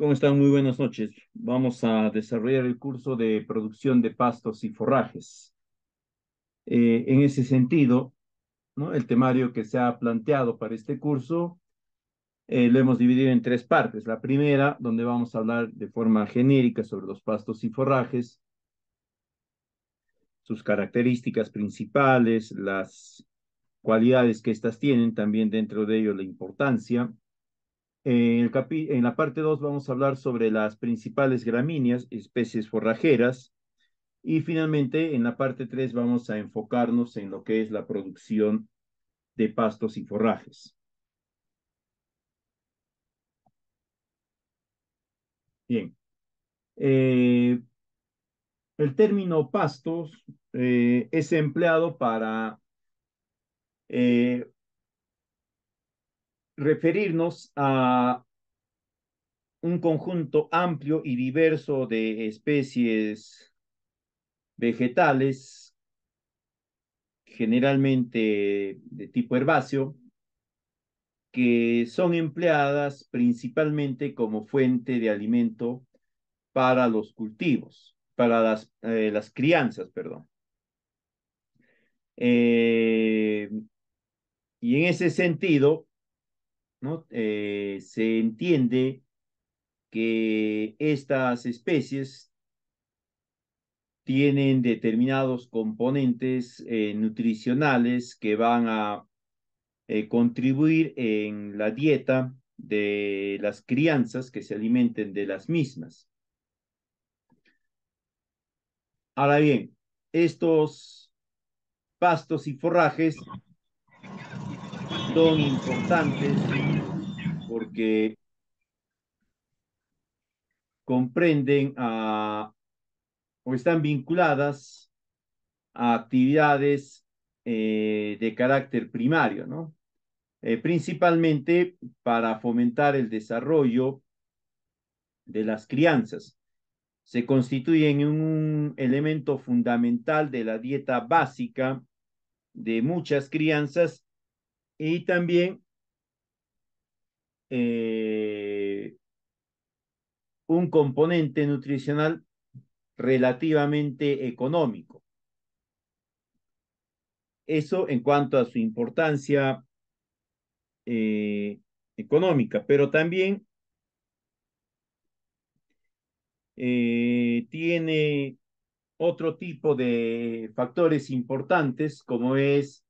¿Cómo están? Muy buenas noches. Vamos a desarrollar el curso de producción de pastos y forrajes. Eh, en ese sentido, el temario que se ha planteado para este curso eh, lo hemos dividido en tres partes. La primera, donde vamos a hablar de forma genérica sobre los pastos y forrajes, sus características principales, las cualidades que éstas tienen, también dentro de ello la importancia, en, la parte 2 vamos a hablar sobre las principales gramíneas, especies forrajeras. Y finalmente, en la parte 3 vamos a enfocarnos en lo que es la producción de pastos y forrajes. Bien. Eh, el término pastos eh, es empleado para eh, referirnos a un conjunto amplio y diverso de especies vegetales, generalmente de tipo herbáceo, que son empleadas principalmente como fuente de alimento para los cultivos, para las, eh, las crianzas, perdón. Eh, y en ese sentido, ¿no? Eh, se entiende que estas especies tienen determinados componentes eh, nutricionales que van a eh, contribuir en la dieta de las crianzas que se alimenten de las mismas. Ahora bien, estos pastos y forrajes son importantes porque comprenden ah, o están vinculadas a actividades eh, de carácter primario, ¿no? Eh, principalmente para fomentar el desarrollo de las crianzas. Se constituye en un elemento fundamental de la dieta básica de muchas crianzas y también eh, un componente nutricional relativamente económico. Eso en cuanto a su importancia eh, económica, pero también eh, tiene otro tipo de factores importantes como es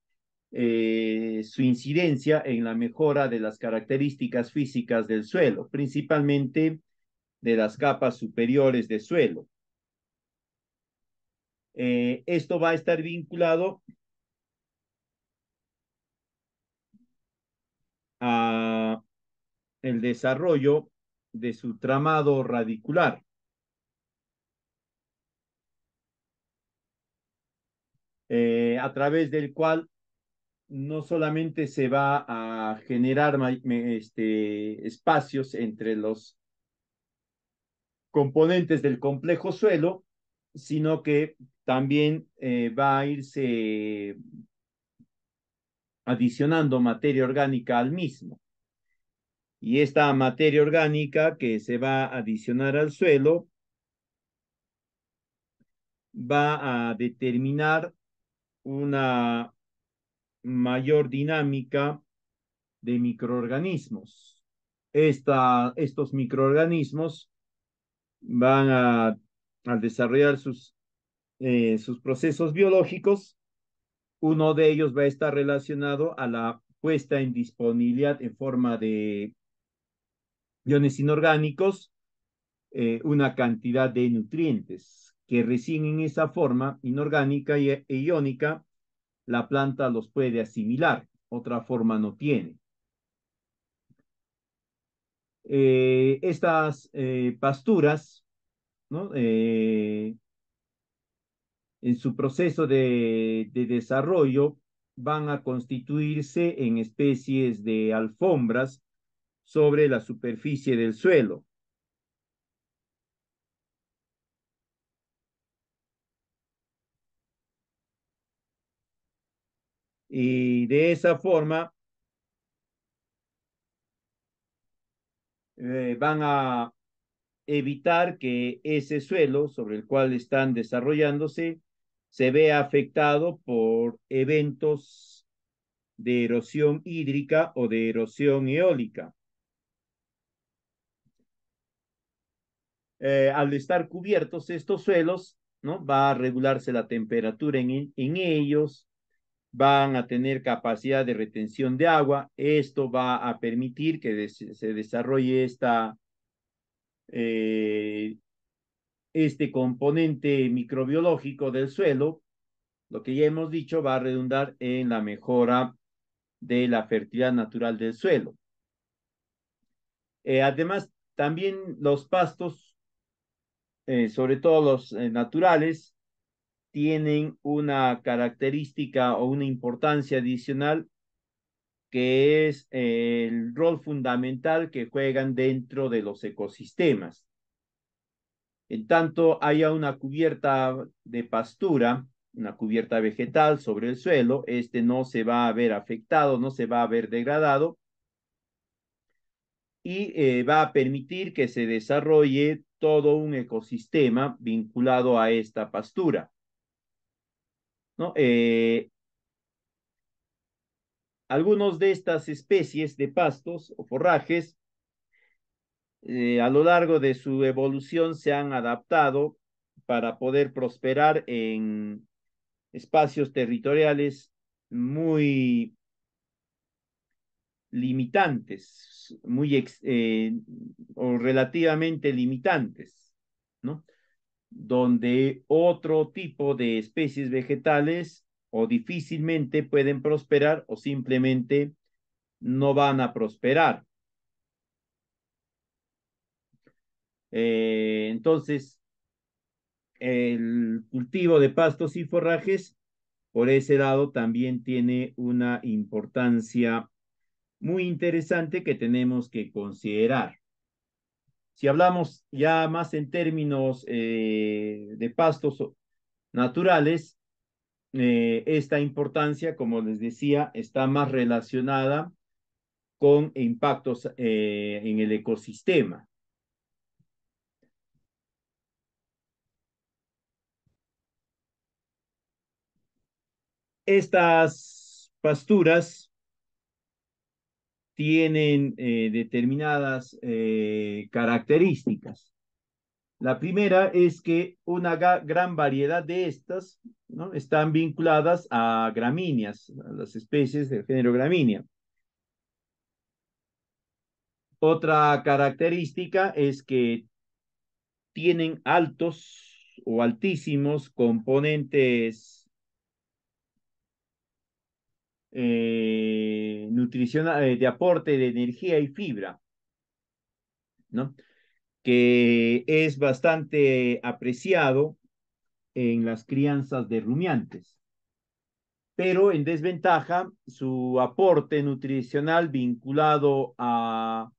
eh, su incidencia en la mejora de las características físicas del suelo, principalmente de las capas superiores de suelo. Eh, esto va a estar vinculado a el desarrollo de su tramado radicular. Eh, a través del cual no solamente se va a generar este, espacios entre los componentes del complejo suelo, sino que también eh, va a irse adicionando materia orgánica al mismo. Y esta materia orgánica que se va a adicionar al suelo va a determinar una mayor dinámica de microorganismos. estos microorganismos van a, al desarrollar eh, sus, procesos biológicos, uno de ellos va a estar relacionado a la puesta en disponibilidad en forma de iones inorgánicos, eh, una cantidad de nutrientes que reciben en esa forma inorgánica y e iónica la planta los puede asimilar, otra forma no tiene. Eh, estas eh, pasturas, eh, en su proceso de desarrollo, van a constituirse en especies de alfombras sobre la superficie del suelo. Y de esa forma eh, van a evitar que ese suelo sobre el cual están desarrollándose se vea afectado por eventos de erosión hídrica o de erosión eólica. Eh, al estar cubiertos estos suelos, ¿no? Va a regularse la temperatura en, en ellos, van a tener capacidad de retención de agua. Esto va a permitir que se desarrolle esta, eh, este componente microbiológico del suelo, lo que ya hemos dicho va a redundar en la mejora de la fertilidad natural del suelo. Eh, además, también los pastos, eh, sobre todo los naturales, tienen una característica o una importancia adicional que es eh, el rol fundamental que juegan dentro de los ecosistemas. En tanto haya una cubierta de pastura, una cubierta vegetal sobre el suelo, este no se va a ver afectado, no se va a ver degradado y eh, va a permitir que se desarrolle todo un ecosistema vinculado a esta pastura. Algunas eh, algunos de estas especies de pastos o forrajes eh, a lo largo de su evolución se han adaptado para poder prosperar en espacios territoriales muy limitantes, muy eh, o relativamente limitantes, ¿no? donde otro tipo de especies vegetales o difícilmente pueden prosperar o simplemente no van a prosperar. Eh, entonces, el cultivo de pastos y forrajes, por ese lado, también tiene una importancia muy interesante que tenemos que considerar. Si hablamos ya más en términos eh, de pastos naturales, eh, esta importancia, como les decía, está más relacionada con impactos eh, en el ecosistema. Estas pasturas tienen eh, determinadas eh, características. La primera es que una gran variedad de estas ¿no? están vinculadas a gramíneas, a las especies del género gramínea. Otra característica es que tienen altos o altísimos componentes eh, nutricional, eh, de aporte de energía y fibra, ¿no? que es bastante apreciado en las crianzas de rumiantes, pero en desventaja su aporte nutricional vinculado a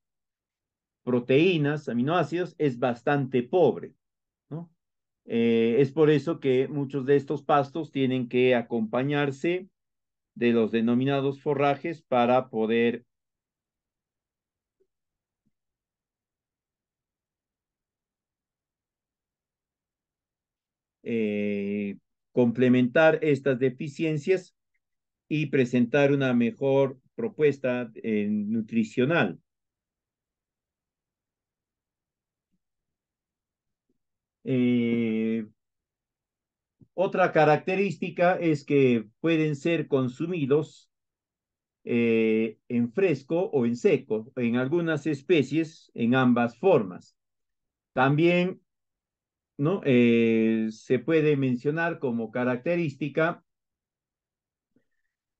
proteínas, aminoácidos, es bastante pobre. ¿no? Eh, es por eso que muchos de estos pastos tienen que acompañarse de los denominados forrajes para poder eh, complementar estas deficiencias y presentar una mejor propuesta eh, nutricional. Eh, otra característica es que pueden ser consumidos eh, en fresco o en seco, en algunas especies, en ambas formas. También ¿no? Eh, se puede mencionar como característica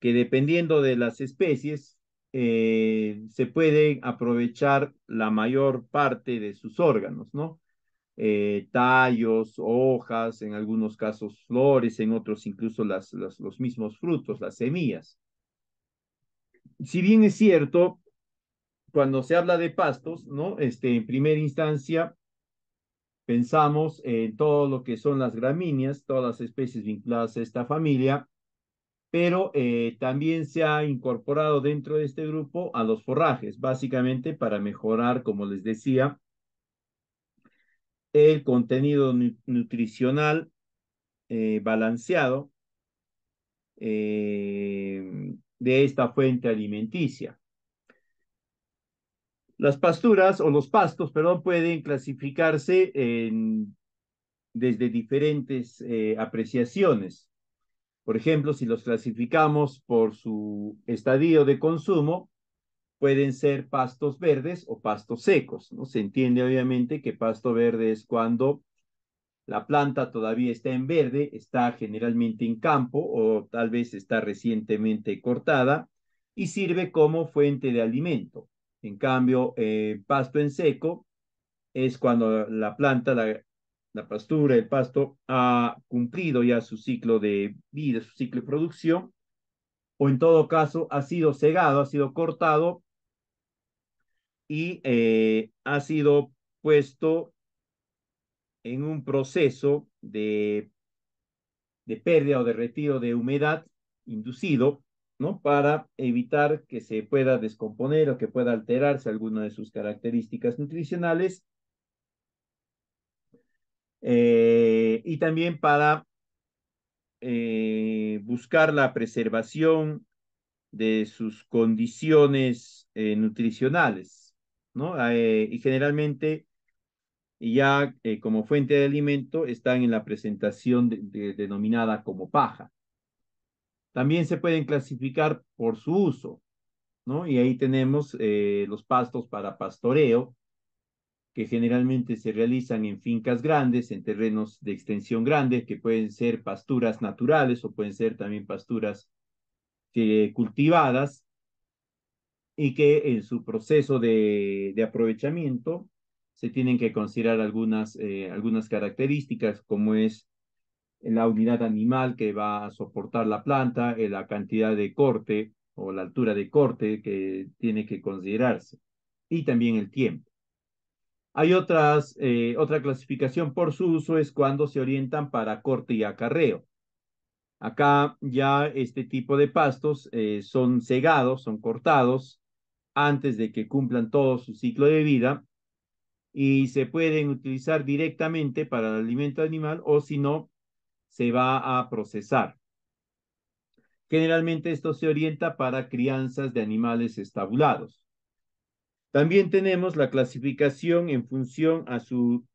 que dependiendo de las especies, eh, se pueden aprovechar la mayor parte de sus órganos, ¿no? Eh, tallos, hojas, en algunos casos flores, en otros incluso los mismos frutos, las semillas. Si bien es cierto, cuando se habla de pastos, ¿no? Este, en primera instancia, pensamos en todo lo que son las gramíneas, todas las especies vinculadas a esta familia, pero eh, también se ha incorporado dentro de este grupo a los forrajes, básicamente para mejorar, como les decía, el contenido nutricional eh, balanceado eh, de esta fuente alimenticia. Las pasturas o los pastos, perdón, pueden clasificarse desde diferentes eh, apreciaciones. Por ejemplo, si los clasificamos por su estadio de consumo, pueden ser pastos verdes o pastos secos. ¿no? Se entiende obviamente que pasto verde es cuando la planta todavía está en verde, está generalmente en campo o tal vez está recientemente cortada y sirve como fuente de alimento. En cambio, eh, pasto en seco es cuando la planta, la, la pastura, el pasto ha cumplido ya su ciclo de vida, su ciclo de producción, o en todo caso ha sido cegado, ha sido cortado y eh, ha sido puesto en un proceso de, pérdida o de retiro de humedad inducido, ¿no? Para evitar que se pueda descomponer o que pueda alterarse alguna de sus características nutricionales. Eh, y también para eh, buscar la preservación de sus condiciones nutricionales. ¿no? Ah, eh, y generalmente ya eh, como fuente de alimento están en la presentación denominada como paja. También se pueden clasificar por su uso, ¿no? Y ahí tenemos eh, los pastos para pastoreo, que generalmente se realizan en fincas grandes, en terrenos de extensión grande, que pueden ser pasturas naturales o pueden ser también pasturas cultivadas, y que en su proceso de, aprovechamiento se tienen que considerar algunas, eh, algunas características como es la unidad animal que va a soportar la planta, eh, la cantidad de corte o la altura de corte que tiene que considerarse y también el tiempo. Hay otras, eh, otra clasificación por su uso es cuando se orientan para corte y acarreo. Acá ya este tipo de pastos son cegados, son cortados antes de que cumplan todo su ciclo de vida y se pueden utilizar directamente para el alimento animal o si no, se va a procesar. Generalmente esto se orienta para crianzas de animales estabulados. También tenemos la clasificación en función a su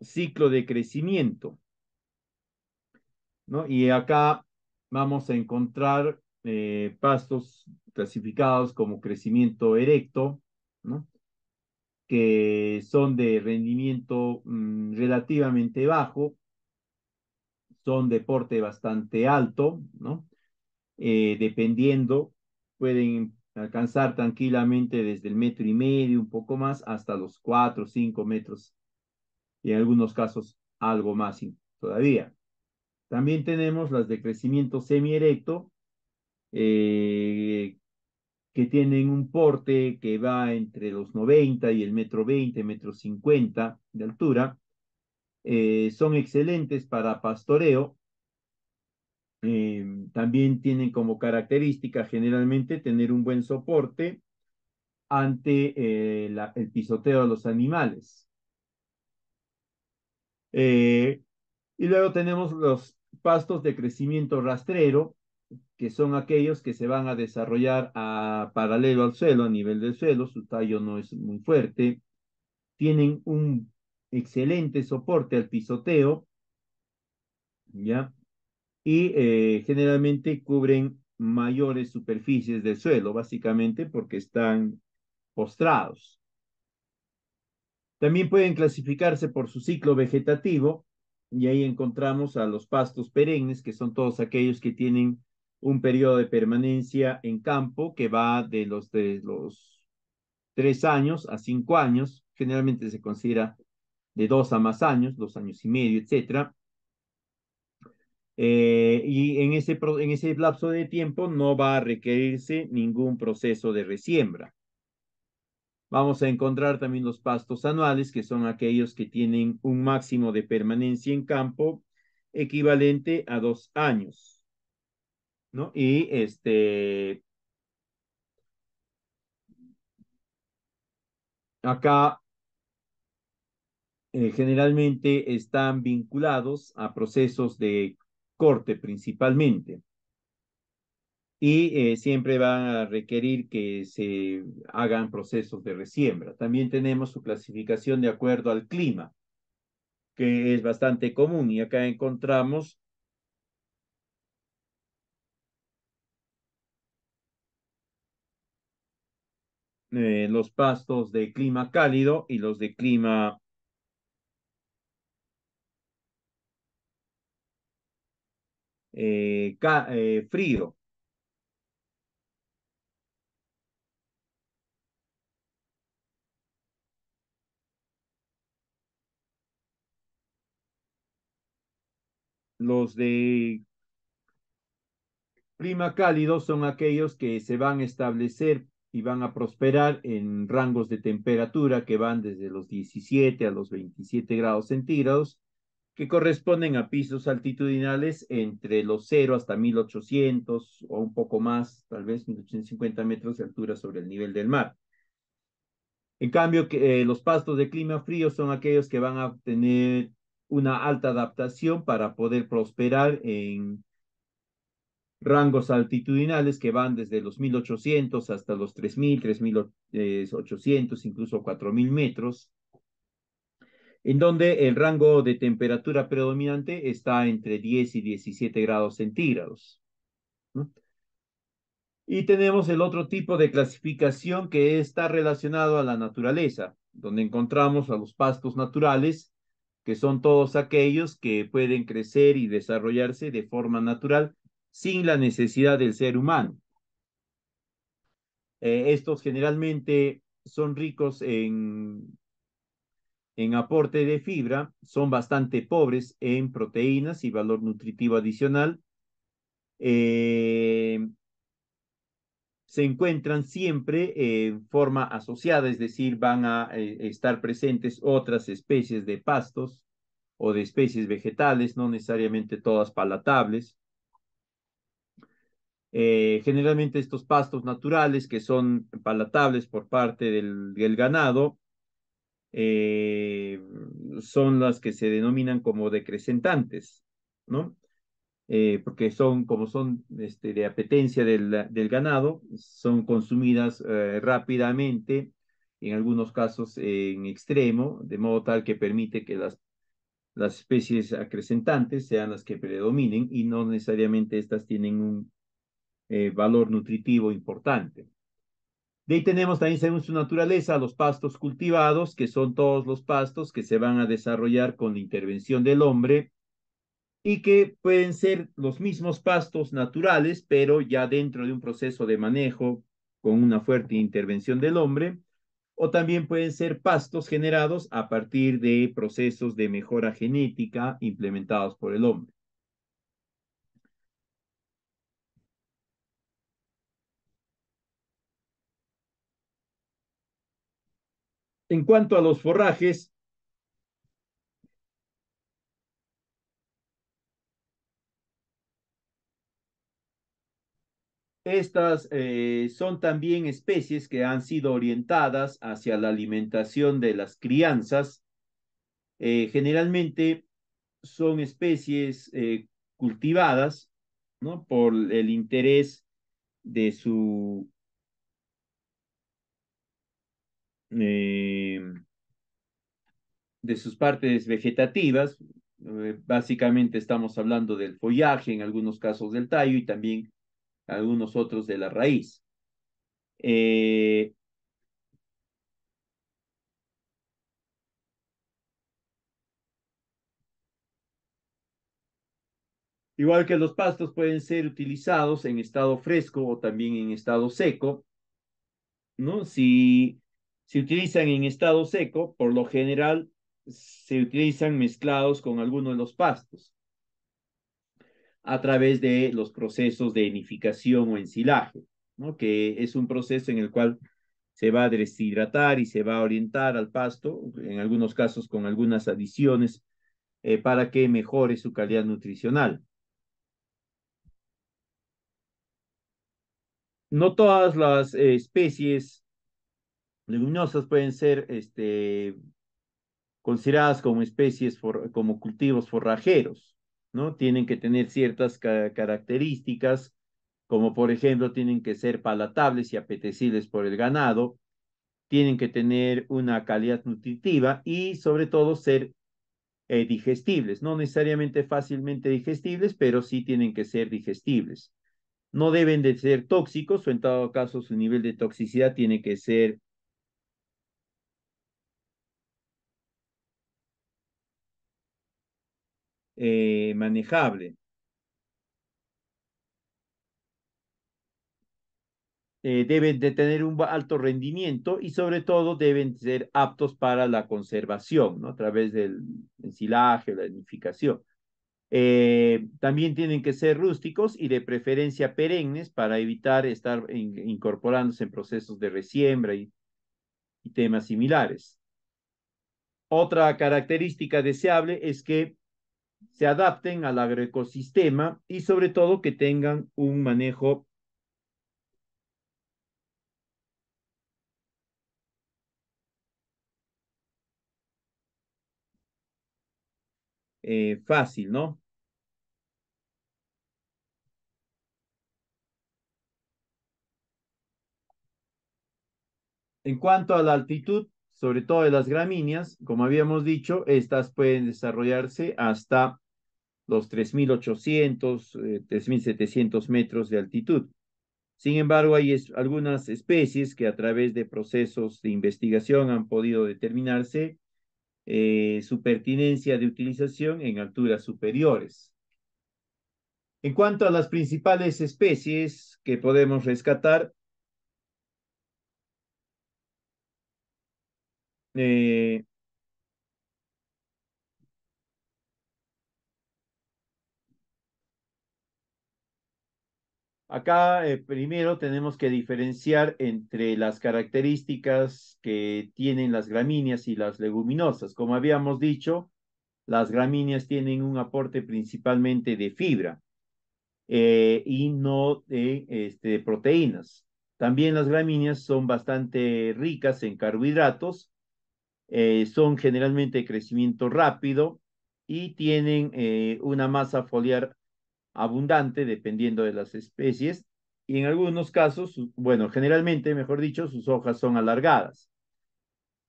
ciclo de crecimiento. ¿no? Y acá vamos a encontrar eh, pastos clasificados como crecimiento erecto, ¿no? que son de rendimiento mm, relativamente bajo, son de porte bastante alto, ¿no? Eh, dependiendo, pueden alcanzar tranquilamente desde el metro y medio, un poco más, hasta los cuatro o cinco metros, y en algunos casos algo más todavía. También tenemos las de crecimiento semi erecto eh, que tienen un porte que va entre los 90 y el metro 20, metro 50 de altura. Eh, son excelentes para pastoreo. Em, también tienen como característica generalmente tener un buen soporte ante eh, el pisoteo de los animales. y luego tenemos los pastos de crecimiento rastrero, que son aquellos que se van a desarrollar a paralelo al suelo, a nivel del suelo, su tallo no es muy fuerte, tienen un excelente soporte al pisoteo, ¿ya? Y eh, generalmente cubren mayores superficies del suelo, básicamente porque están postrados. También pueden clasificarse por su ciclo vegetativo, y ahí encontramos a los pastos perennes, que son todos aquellos que tienen un periodo de permanencia en campo que va de los, tres años a cinco años, generalmente se considera de dos a más años, dos años y medio, etcétera. Eh, y en ese, en ese lapso de tiempo no va a requerirse ningún proceso de resiembra. Vamos a encontrar también los pastos anuales, que son aquellos que tienen un máximo de permanencia en campo equivalente a dos años. Y este... Acá eh, generalmente están vinculados a procesos de corte principalmente y eh, siempre van a requerir que se hagan procesos de resiembra. También tenemos su clasificación de acuerdo al clima, que es bastante común y acá encontramos Eh, los pastos de clima cálido y los de clima eh, eh, frío. Los de clima cálido son aquellos que se van a establecer y van a prosperar en rangos de temperatura que van desde los 17 a los 27 grados centígrados, que corresponden a pisos altitudinales entre los 0 hasta 1800 o un poco más, tal vez 1850 metros de altura sobre el nivel del mar. En cambio, que, eh, los pastos de clima frío son aquellos que van a tener una alta adaptación para poder prosperar en rangos altitudinales que van desde los 1800 hasta los 3000, 3800, incluso 4000 metros, en donde el rango de temperatura predominante está entre 10 y 17 grados centígrados. Y tenemos el otro tipo de clasificación que está relacionado a la naturaleza, donde encontramos a los pastos naturales, que son todos aquellos que pueden crecer y desarrollarse de forma natural sin la necesidad del ser humano. Eh, estos generalmente son ricos en, aporte de fibra, son bastante pobres en proteínas y valor nutritivo adicional. Eh, se encuentran siempre en forma asociada, es decir, van a eh, estar presentes otras especies de pastos o de especies vegetales, no necesariamente todas palatables. Eh, generalmente estos pastos naturales que son palatables por parte del, del ganado eh, son las que se denominan como decrecentantes, ¿no? Eh, porque son, como son este, de apetencia del, del ganado, son consumidas rápidamente, en algunos casos en extremo, de modo tal que permite que las las especies acrecentantes sean las que predominen y no necesariamente estas tienen un eh, valor nutritivo importante. De ahí tenemos también, según su naturaleza, los pastos cultivados, que son todos los pastos que se van a desarrollar con la intervención del hombre y que pueden ser los mismos pastos naturales, pero ya dentro de un proceso de manejo con una fuerte intervención del hombre, o también pueden ser pastos generados a partir de procesos de mejora genética implementados por el hombre. En cuanto a los forrajes, Estas eh, son también especies que han sido orientadas hacia la alimentación de las crianzas. Eh, generalmente son especies eh, cultivadas ¿no? por el interés de su de sus partes vegetativas. Eh, básicamente estamos hablando del follaje, en algunos casos del tallo y también algunos otros de la raíz. Eh, igual que los pastos pueden ser utilizados en estado fresco o también en estado seco, ¿no? Si se utilizan en estado seco, por lo general se utilizan mezclados con algunos de los pastos a través de los procesos de enificación o ensilaje, que es un proceso en el cual se va a deshidratar y se va a orientar al pasto, en algunos casos con algunas adiciones, eh, para que mejore su calidad nutricional. No todas las eh, especies leguminosas pueden ser este, consideradas como especies, como cultivos forrajeros, ¿no? Tienen que tener ciertas características, como por ejemplo tienen que ser palatables y apetecibles por el ganado, tienen que tener una calidad nutritiva y sobre todo ser eh, digestibles, no necesariamente fácilmente digestibles, pero sí tienen que ser digestibles. No deben de ser tóxicos o en todo caso su nivel de toxicidad tiene que ser Eh, manejable. Eh, deben de tener un alto rendimiento y sobre todo deben ser aptos para la conservación, ¿no? A través del ensilaje, la edificación eh, también tienen que ser rústicos y de preferencia perennes para evitar estar incorporándose en procesos de resiembra y temas similares. Otra característica deseable es que se adapten al agroecosistema y sobre todo que tengan un manejo eh, fácil, ¿no? En cuanto a la altitud, sobre todo de las gramíneas, como habíamos dicho, estas pueden desarrollarse hasta los 3.800, 3.700 eh, metros de altitud. Sin embargo, hay algunas especies que a través de procesos de investigación han podido determinarse eh, su pertinencia de utilización en alturas superiores. En cuanto a las principales especies que podemos rescatar, Eh, acá eh, primero tenemos que diferenciar entre las características que tienen las gramíneas y las leguminosas. Como habíamos dicho, las gramíneas tienen un aporte principalmente de fibra eh, y no este, de proteínas. También las gramíneas son bastante ricas en carbohidratos eh, son generalmente de crecimiento rápido y tienen eh, una masa foliar abundante dependiendo de las especies y en algunos casos, bueno, generalmente, mejor dicho, sus hojas son alargadas.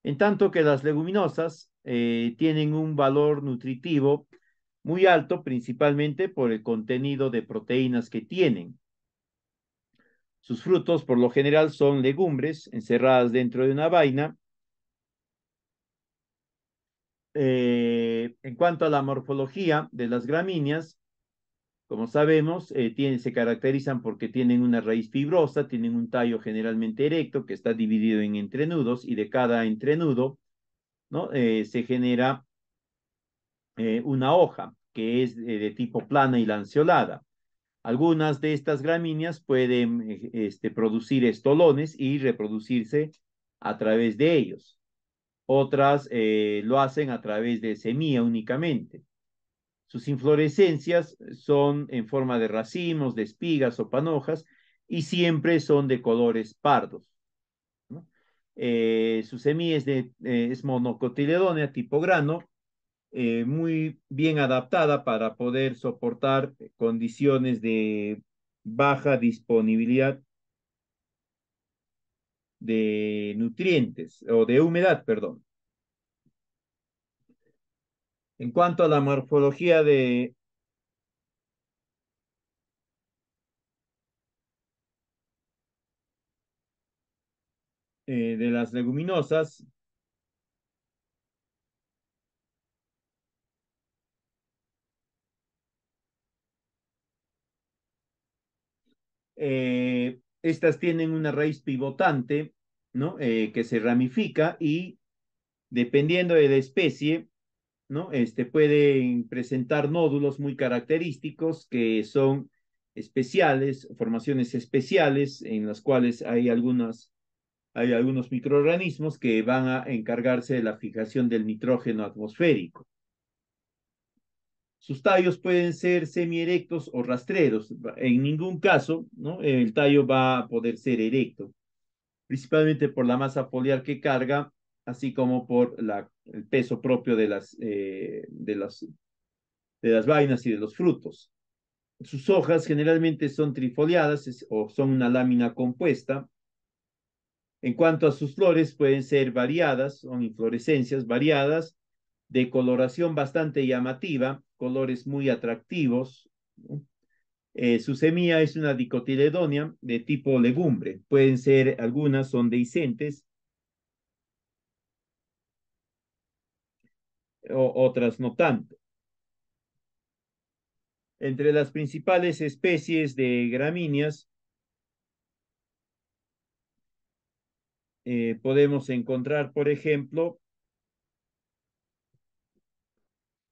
En tanto que las leguminosas eh, tienen un valor nutritivo muy alto, principalmente por el contenido de proteínas que tienen. Sus frutos, por lo general, son legumbres encerradas dentro de una vaina eh, en cuanto a la morfología de las gramíneas, como sabemos, eh, se caracterizan porque tienen una raíz fibrosa, tienen un tallo generalmente erecto que está dividido en entrenudos y de cada entrenudo eh, se genera una hoja que es de tipo plana y lanceolada. Algunas de estas gramíneas pueden este, producir estolones y reproducirse a través de ellos. Otras eh, lo hacen a través de semilla únicamente. Sus inflorescencias son en forma de racimos, de espigas o panojas y siempre son de colores pardos. Eh, su semilla es, de, eh, monocotiledónea tipo grano, muy bien adaptada para poder soportar condiciones de baja disponibilidad de nutrientes o de humedad, perdón. En cuanto a la morfología de eh, de las leguminosas, eh, estas tienen una raíz pivotante, ¿no? Eh, que se ramifica y dependiendo de la especie, ¿no? Este pueden presentar nódulos muy característicos que son especiales, formaciones especiales en las cuales hay hay algunos microorganismos que van a encargarse de la fijación del nitrógeno atmosférico. Sus tallos pueden ser semierectos o rastreros. En ningún caso, el tallo va a poder ser erecto, principalmente por la masa foliar que carga, así como por el peso propio eh, de las, vainas y de los frutos. Sus hojas generalmente son trifoliadas o son una lámina compuesta. En cuanto a sus flores, pueden ser variadas, son inflorescencias variadas de coloración bastante llamativa, colores muy atractivos. Eh, su semilla es una dicotiledonia de tipo legumbre. Pueden ser, algunas son dehiscentes, o, otras no tanto. Entre las principales especies de gramíneas eh, podemos encontrar, por ejemplo,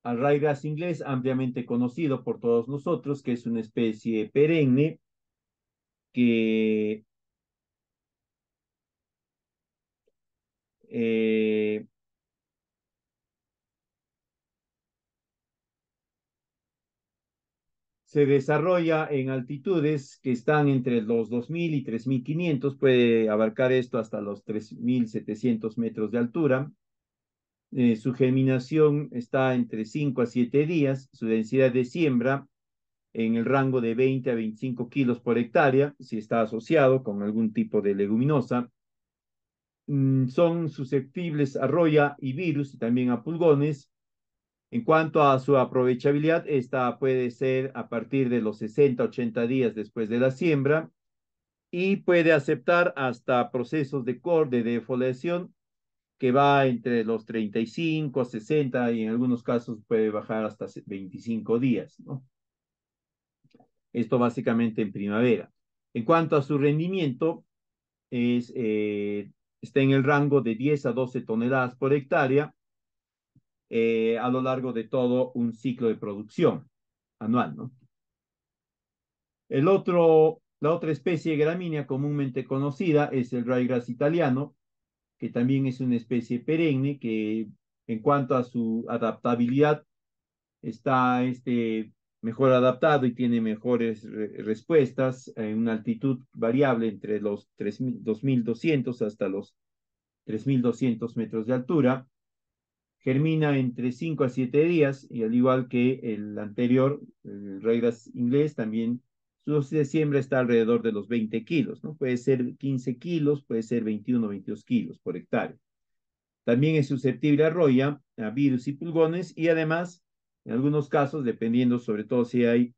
al raigas inglés, ampliamente conocido por todos nosotros, que es una especie perenne que eh, se desarrolla en altitudes que están entre los 2.000 y 3.500, puede abarcar esto hasta los 3.700 metros de altura, eh, su germinación está entre 5 a 7 días, su densidad de siembra en el rango de 20 a 25 kilos por hectárea, si está asociado con algún tipo de leguminosa. Mm, son susceptibles a roya y virus y también a pulgones. En cuanto a su aprovechabilidad, esta puede ser a partir de los 60-80 a días después de la siembra y puede aceptar hasta procesos de corte de defoliación que va entre los 35, 60 y en algunos casos puede bajar hasta 25 días, ¿no? Esto básicamente en primavera. En cuanto a su rendimiento, es, eh, está en el rango de 10 a 12 toneladas por hectárea eh, a lo largo de todo un ciclo de producción anual, ¿no? El otro, la otra especie gramínea comúnmente conocida es el ryegrass italiano, que también es una especie perenne que en cuanto a su adaptabilidad está este mejor adaptado y tiene mejores respuestas en una altitud variable entre los 2200 hasta los 3200 metros de altura. Germina entre 5 a 7 días y al igual que el anterior, el reglas inglés, también los de siembra está alrededor de los 20 kilos, ¿no? Puede ser 15 kilos, puede ser 21 o 22 kilos por hectárea. También es susceptible a roya, a virus y pulgones, y además, en algunos casos, dependiendo sobre todo si hay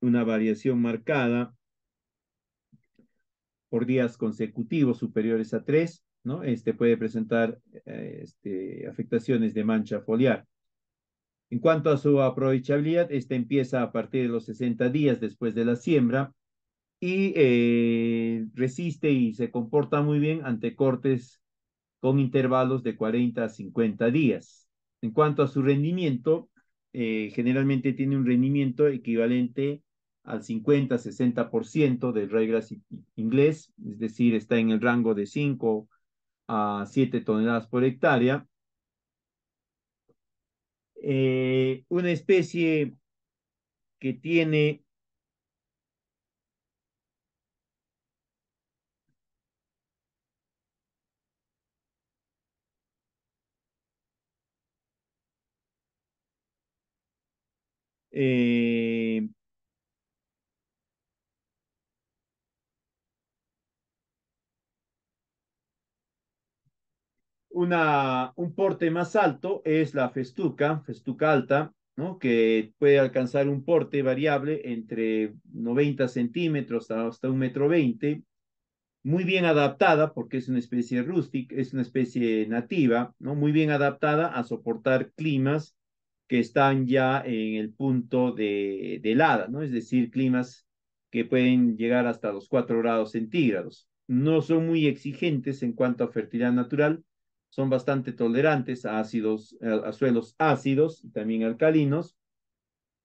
una variación marcada por días consecutivos superiores a tres, ¿no? Este puede presentar eh, este, afectaciones de mancha foliar. En cuanto a su aprovechabilidad, esta empieza a partir de los 60 días después de la siembra y eh, resiste y se comporta muy bien ante cortes con intervalos de 40 a 50 días. En cuanto a su rendimiento, eh, generalmente tiene un rendimiento equivalente al 50-60% del reglas inglés, es decir, está en el rango de 5 a 7 toneladas por hectárea eh, una especie que tiene eh, una, un porte más alto es la festuca, festuca alta, ¿no? que puede alcanzar un porte variable entre 90 centímetros hasta, hasta un metro veinte, muy bien adaptada, porque es una especie rústica, es una especie nativa, ¿no? muy bien adaptada a soportar climas que están ya en el punto de, helada, ¿no? es decir, climas que pueden llegar hasta los 4 grados centígrados. No son muy exigentes en cuanto a fertilidad natural, son bastante tolerantes a ácidos, a, suelos ácidos y también alcalinos.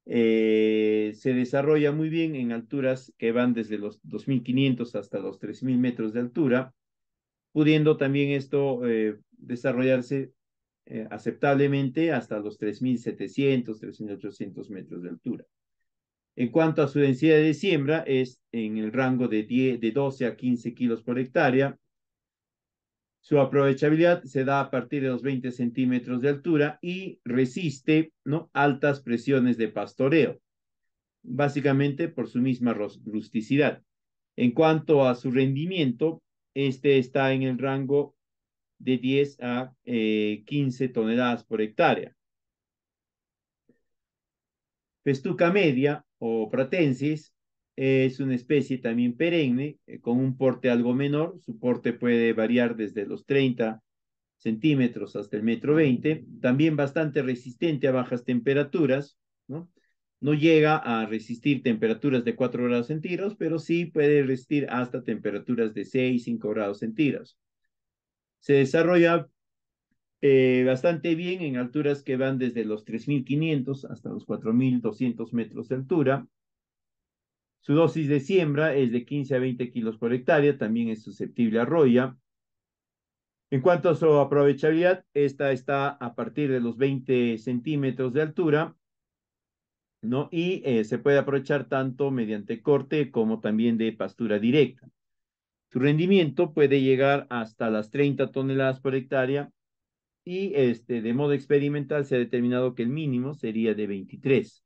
Eh, se desarrolla muy bien en alturas que van desde los 2.500 hasta los 3.000 metros de altura, pudiendo también esto eh, desarrollarse eh, aceptablemente hasta los 3.700, 3.800 metros de altura. En cuanto a su densidad de siembra, es en el rango de, 10, de 12 a 15 kilos por hectárea, su aprovechabilidad se da a partir de los 20 centímetros de altura y resiste ¿no? altas presiones de pastoreo, básicamente por su misma rusticidad. En cuanto a su rendimiento, este está en el rango de 10 a 15 eh, toneladas por hectárea. Festuca media o pratensis es una especie también perenne, eh, con un porte algo menor. Su porte puede variar desde los 30 centímetros hasta el metro 20. También bastante resistente a bajas temperaturas, ¿no? No llega a resistir temperaturas de 4 grados centígrados, pero sí puede resistir hasta temperaturas de 6, 5 grados centígrados. Se desarrolla eh, bastante bien en alturas que van desde los 3.500 hasta los 4.200 metros de altura su dosis de siembra es de 15 a 20 kilos por hectárea, también es susceptible a roya. En cuanto a su aprovechabilidad, esta está a partir de los 20 centímetros de altura, ¿no? Y eh, se puede aprovechar tanto mediante corte como también de pastura directa. Su rendimiento puede llegar hasta las 30 toneladas por hectárea y este, de modo experimental se ha determinado que el mínimo sería de 23.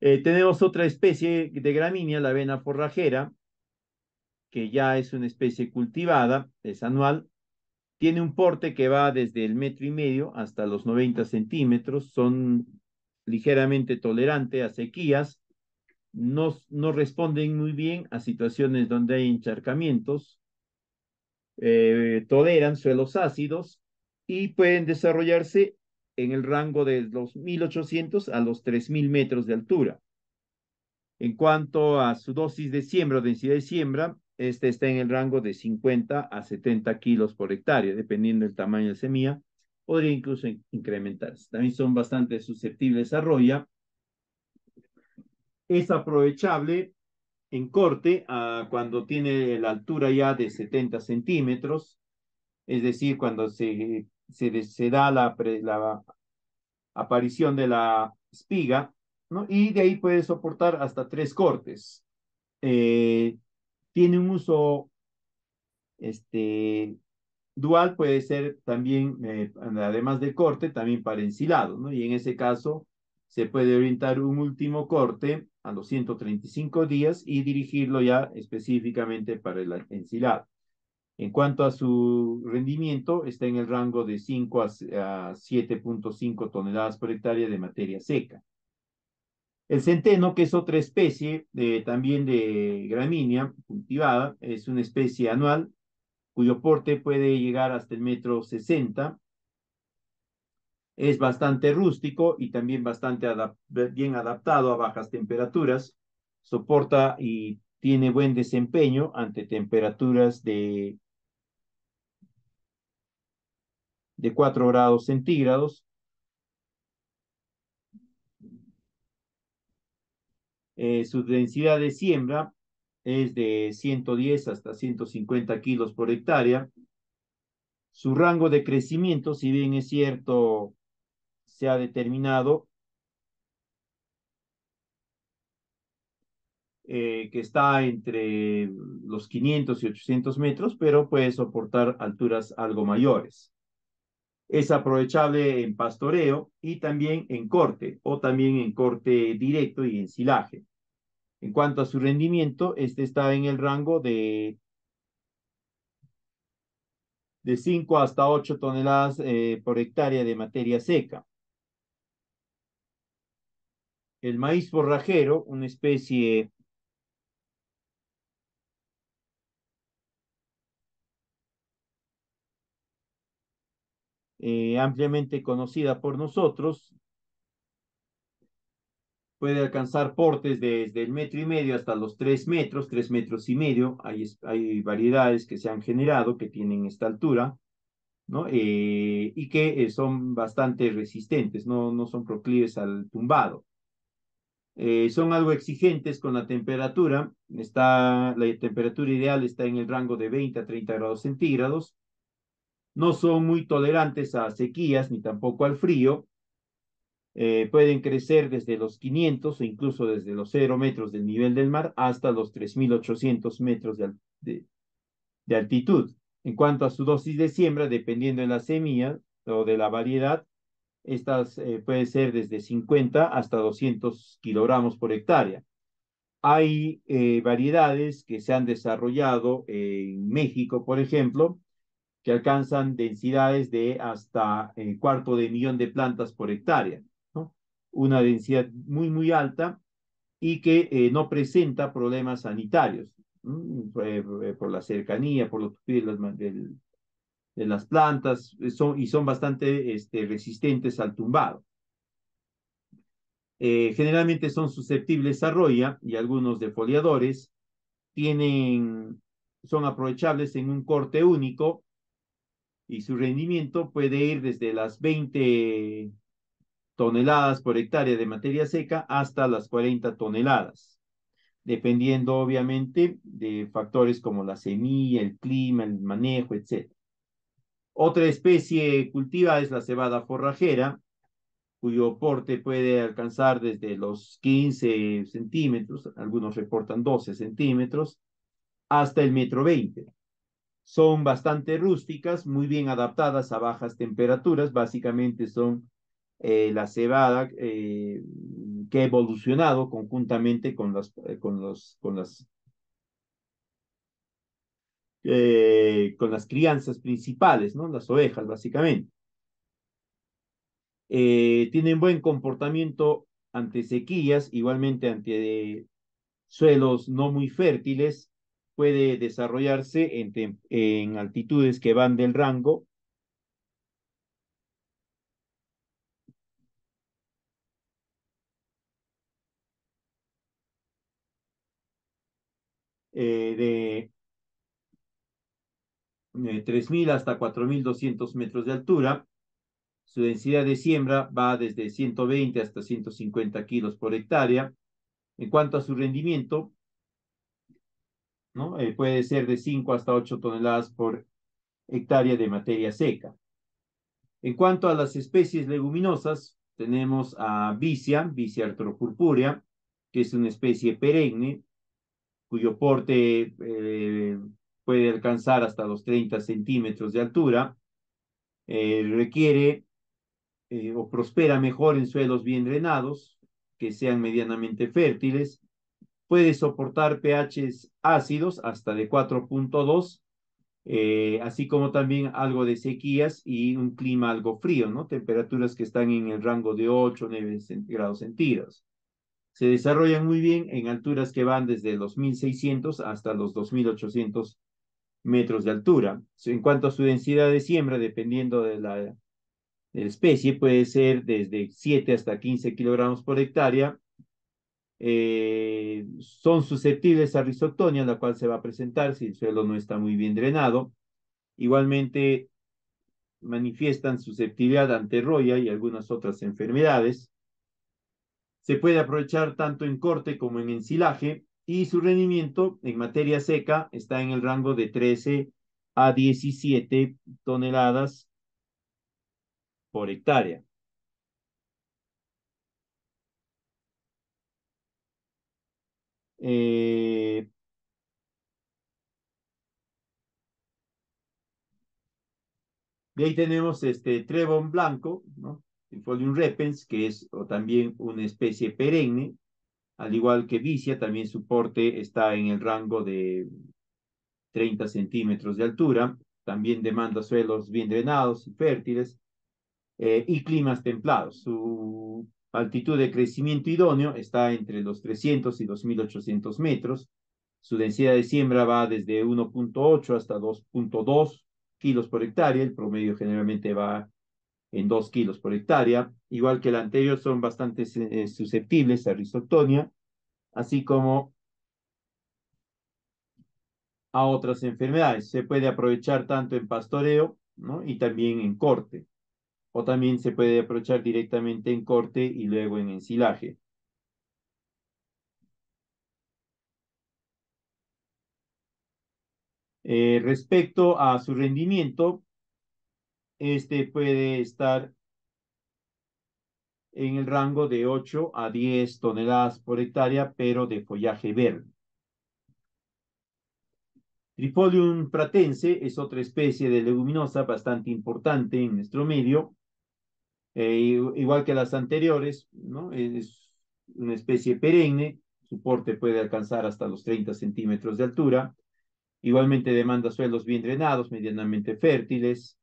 Eh, tenemos otra especie de gramínea, la avena forrajera, que ya es una especie cultivada, es anual. Tiene un porte que va desde el metro y medio hasta los 90 centímetros. Son ligeramente tolerantes a sequías. No, responden muy bien a situaciones donde hay encharcamientos. Eh, toleran suelos ácidos y pueden desarrollarse en el rango de los 1800 a los 3000 metros de altura. En cuanto a su dosis de siembra o densidad de siembra, este está en el rango de 50 a 70 kilos por hectárea, dependiendo del tamaño de semilla, podría incluso incrementarse. También son bastante susceptibles a roya. Es aprovechable en corte cuando tiene la altura ya de 70 centímetros, es decir, cuando se se, da la, aparición de la espiga, ¿no? Y de ahí puede soportar hasta tres cortes. Eh, tiene un uso este, dual, puede ser también, eh, además de corte, también para ensilado, ¿no? Y en ese caso se puede orientar un último corte a los 135 días y dirigirlo ya específicamente para el ensilado. En cuanto a su rendimiento, está en el rango de 5 a, 7.5 toneladas por hectárea de materia seca. El centeno, que es otra especie eh, también de gramínea cultivada, es una especie anual cuyo porte puede llegar hasta el metro 60. Es bastante rústico y también bastante bien adaptado a bajas temperaturas. Soporta y tiene buen desempeño ante temperaturas de de 4 grados centígrados. Eh, su densidad de siembra es de 110 hasta 150 kilos por hectárea. Su rango de crecimiento, si bien es cierto, se ha determinado eh, que está entre los 500 y 800 metros, pero puede soportar alturas algo mayores. Es aprovechable en pastoreo y también en corte o también en corte directo y en silaje. En cuanto a su rendimiento, este está en el rango de de 5 hasta 8 toneladas eh, por hectárea de materia seca. El maíz forrajero, una especie Eh, ampliamente conocida por nosotros, puede alcanzar portes desde el metro y medio hasta los tres metros, tres metros y medio. Hay, hay variedades que se han generado que tienen esta altura, ¿no? Eh, y que eh, son bastante resistentes, no, no son proclives al tumbado. son algo exigentes con la temperatura. la temperatura ideal está en el rango de 20 a 30 grados centígrados no son muy tolerantes a sequías ni tampoco al frío. Eh, pueden crecer desde los 500 o e incluso desde los 0 metros del nivel del mar hasta los 3.800 metros de, de, altitud. En cuanto a su dosis de siembra, dependiendo de la semilla o de la variedad, estas eh, pueden ser desde 50 hasta 200 kilogramos por hectárea. Hay eh, variedades que se han desarrollado en México, por ejemplo, que alcanzan densidades de hasta el eh, cuarto de millón de plantas por hectárea, ¿no? una densidad muy, muy alta y que eh, no presenta problemas sanitarios por la cercanía, por los de las, de las plantas eh, son, y son bastante este, resistentes al tumbado. generalmente son susceptibles a roya y algunos defoliadores tienen, son aprovechables en un corte único y su rendimiento puede ir desde las 20 toneladas por hectárea de materia seca hasta las 40 toneladas, dependiendo obviamente de factores como la semilla, el clima, el manejo, etc. Otra especie cultivada es la cebada forrajera, cuyo porte puede alcanzar desde los 15 centímetros, algunos reportan 12 centímetros, hasta el metro 20 son bastante rústicas, muy bien adaptadas a bajas temperaturas, básicamente son eh, la cebada eh, que ha evolucionado conjuntamente con las, eh, con los, con las, con las crianzas principales, ¿no? las ovejas básicamente. tienen buen comportamiento ante sequías, igualmente ante suelos no muy fértiles, puede desarrollarse en, altitudes que van del rango eh, de 3.000 hasta 4.200 metros de altura. Su densidad de siembra va desde 120 hasta 150 kilos por hectárea. En cuanto a su rendimiento, eh, puede ser de 5 hasta 8 toneladas por hectárea de materia seca. En cuanto a las especies leguminosas, tenemos a Vicia, Vicia artropurpúrea, que es una especie perenne, cuyo porte eh, puede alcanzar hasta los 30 centímetros de altura. Eh, requiere o prospera mejor en suelos bien drenados, que sean medianamente fértiles puede soportar pHs ácidos hasta de 4.2, eh, así como también algo de sequías y un clima algo frío, ¿no? Temperaturas que están en el rango de 8 o 9 grados centígrados. Se desarrollan muy bien en alturas que van desde los 1600 hasta los 2800 metros de altura. En cuanto a su densidad de siembra, dependiendo de la, de la especie, puede ser desde 7 hasta 15 kilogramos por hectárea eh, son susceptibles a rizotonia, la cual se va a presentar si el suelo no está muy bien drenado. Igualmente manifiestan susceptibilidad ante roya y algunas otras enfermedades. Se puede aprovechar tanto en corte como en ensilaje y su rendimiento en materia seca está en el rango de 13 a 17 toneladas por hectárea. Eh, y ahí tenemos este trebón blanco, ¿no? El folium repens, que es o también una especie perenne, al igual que vicia, también su porte está en el rango de 30 centímetros de altura, también demanda suelos bien drenados y fértiles eh, y climas templados. Su altitud de crecimiento idóneo está entre los 300 y 2800 metros. Su densidad de siembra va desde 1.8 hasta 2.2 kilos por hectárea. El promedio generalmente va en 2 kilos por hectárea. Igual que el anterior, son bastante eh, susceptibles a rizotonia, así como a otras enfermedades. Se puede aprovechar tanto en pastoreo ¿no? y también en corte o también se puede aprovechar directamente en corte y luego en ensilaje. Eh, respecto a su rendimiento, este puede estar en el rango de 8 a 10 toneladas por hectárea, pero de follaje verde. Trifolium pratense es otra especie de leguminosa bastante importante en nuestro medio. Eh, igual que las anteriores, Es una especie perenne, su porte puede alcanzar hasta los 30 centímetros de altura. Igualmente demanda suelos bien drenados, medianamente fértiles.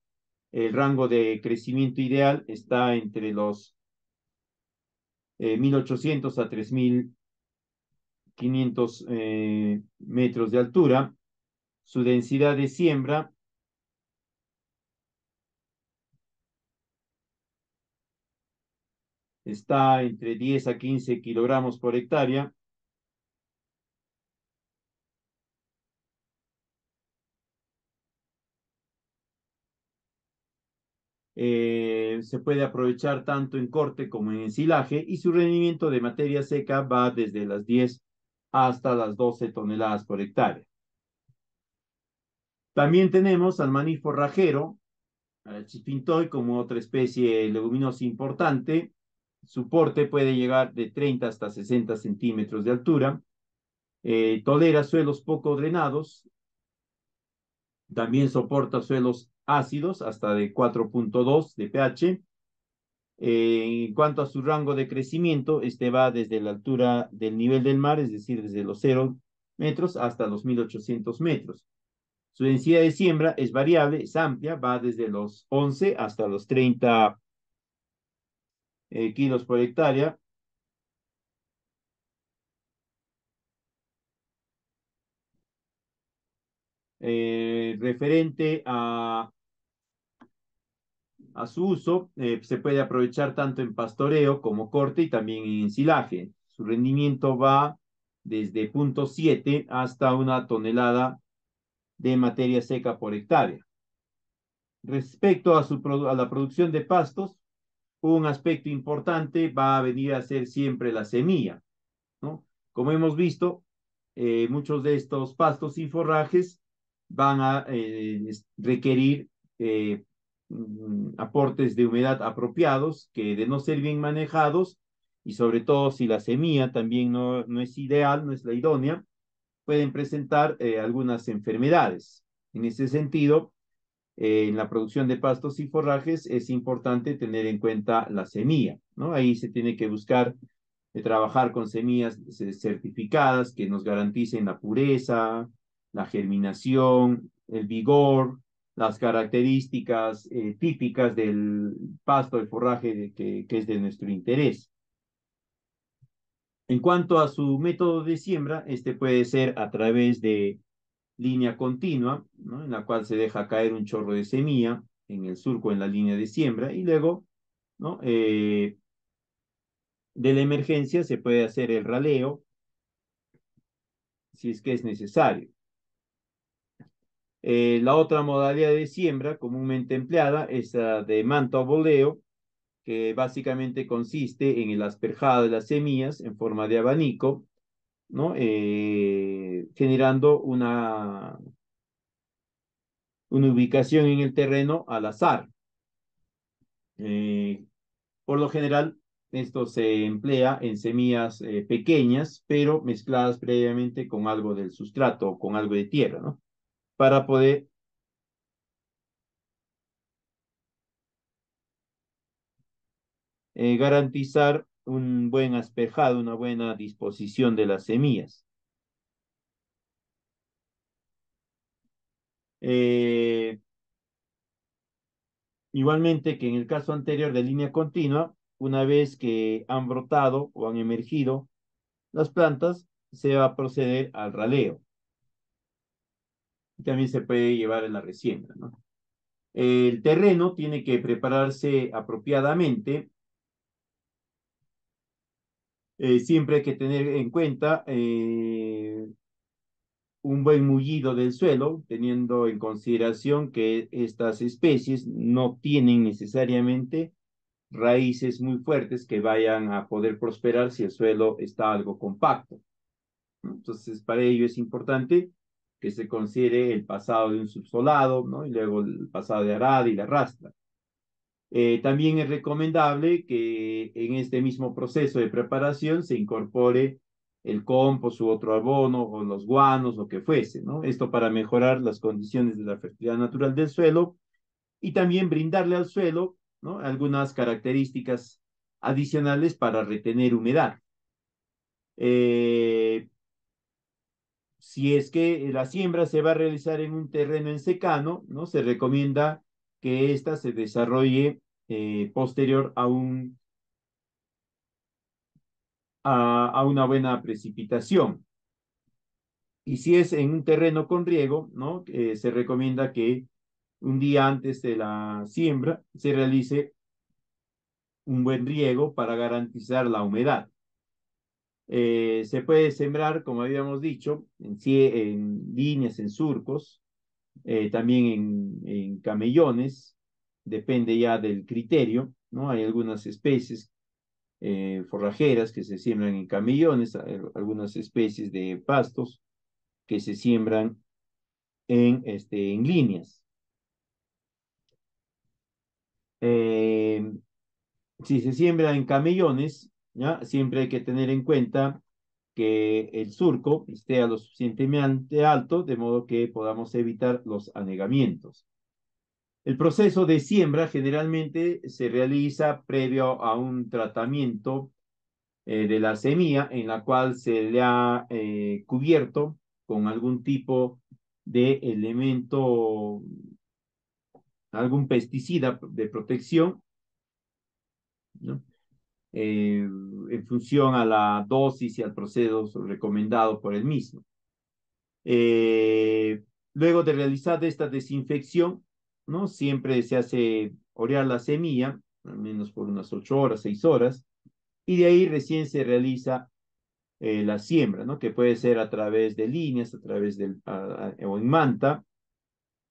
El rango de crecimiento ideal está entre los 1800 eh, a 3500 eh, metros de altura. Su densidad de siembra está entre 10 a 15 kilogramos por hectárea. Eh, se puede aprovechar tanto en corte como en ensilaje y su rendimiento de materia seca va desde las 10 hasta las 12 toneladas por hectárea. También tenemos al maní forrajero, al chispintoy como otra especie leguminosa importante, su porte puede llegar de 30 hasta 60 centímetros de altura. Eh, tolera suelos poco drenados. También soporta suelos ácidos hasta de 4.2 de pH. Eh, en cuanto a su rango de crecimiento, este va desde la altura del nivel del mar, es decir, desde los 0 metros hasta los 1800 metros. Su densidad de siembra es variable, es amplia, va desde los 11 hasta los 30 eh, kilos por hectárea. Eh, referente a, a su uso, eh, se puede aprovechar tanto en pastoreo como corte y también en ensilaje. Su rendimiento va desde 0.7 hasta una tonelada de materia seca por hectárea. Respecto a, su, a la producción de pastos, un aspecto importante va a venir a ser siempre la semilla, ¿no? Como hemos visto, eh, muchos de estos pastos y forrajes van a eh, requerir eh, mm, aportes de humedad apropiados que de no ser bien manejados y sobre todo si la semilla también no, no es ideal, no es la idónea, pueden presentar algunas enfermedades. En ese sentido, eh, en la producción de pastos y forrajes es importante tener en cuenta la semilla, ¿no? Ahí se tiene que buscar eh, trabajar con semillas eh, certificadas que nos garanticen la pureza, la germinación, el vigor, las características típicas del pasto, el forraje que, es de nuestro interés. En cuanto a su método de siembra, este puede ser a través de línea continua, en la cual se deja caer un chorro de semilla en el surco en la línea de siembra y luego eh, de la emergencia se puede hacer el raleo si es que es necesario. Eh, la otra modalidad de siembra comúnmente empleada es la de manto a boleo, que básicamente consiste en el asperjado de las semillas en forma de abanico ¿no? Eh, generando una, una ubicación en el terreno al azar. Eh, por lo general, esto se emplea en semillas eh, pequeñas, pero mezcladas previamente con algo del sustrato o con algo de tierra, ¿no? Para poder garantizar un buen aspejado, una buena disposición de las semillas. Eh, igualmente que en el caso anterior de línea continua, una vez que han brotado o han emergido las plantas, se va a proceder al raleo. También se puede llevar en la resiembra. El terreno tiene que prepararse apropiadamente eh, siempre hay que tener en cuenta eh, un buen mullido del suelo, teniendo en consideración que estas especies no tienen necesariamente raíces muy fuertes que vayan a poder prosperar si el suelo está algo compacto. Entonces, para ello es importante que se considere el pasado de un subsolado, ¿no? Y luego el pasado de arada y la rastra. Eh, también es recomendable que en este mismo proceso de preparación se incorpore el compost u otro abono o los guanos o que fuese, ¿no? Esto para mejorar las condiciones de la fertilidad natural del suelo y también brindarle al suelo, ¿no? Algunas características adicionales para retener humedad. Eh, si es que la siembra se va a realizar en un terreno en secano, ¿no? Se recomienda que ésta se desarrolle eh, posterior a, un, a, una buena precipitación. Y si es en un terreno con riego, ¿no? Eh, se recomienda que un día antes de la siembra se realice un buen riego para garantizar la humedad. Eh, se puede sembrar, como habíamos dicho, en, en líneas, en surcos, eh, también en, camellones, depende ya del criterio, ¿no? Hay algunas especies eh, forrajeras que se siembran en camellones, algunas especies de pastos que se siembran en, este, en líneas. Eh, si se siembra en camellones, ¿ya? siempre hay que tener en cuenta que el surco esté lo suficientemente alto, de modo que podamos evitar los anegamientos. El proceso de siembra generalmente se realiza previo a un tratamiento eh, de la semilla en la cual se le ha eh, cubierto con algún tipo de elemento, algún pesticida de protección, ¿no? Eh, en función a la dosis y al proceso recomendado por el mismo. Eh, luego de realizar esta desinfección, ¿no? Siempre se hace orear la semilla, al menos por unas ocho horas, seis horas, y de ahí recién se realiza eh, la siembra, ¿no? Que puede ser a través de líneas, a través del, o en manta,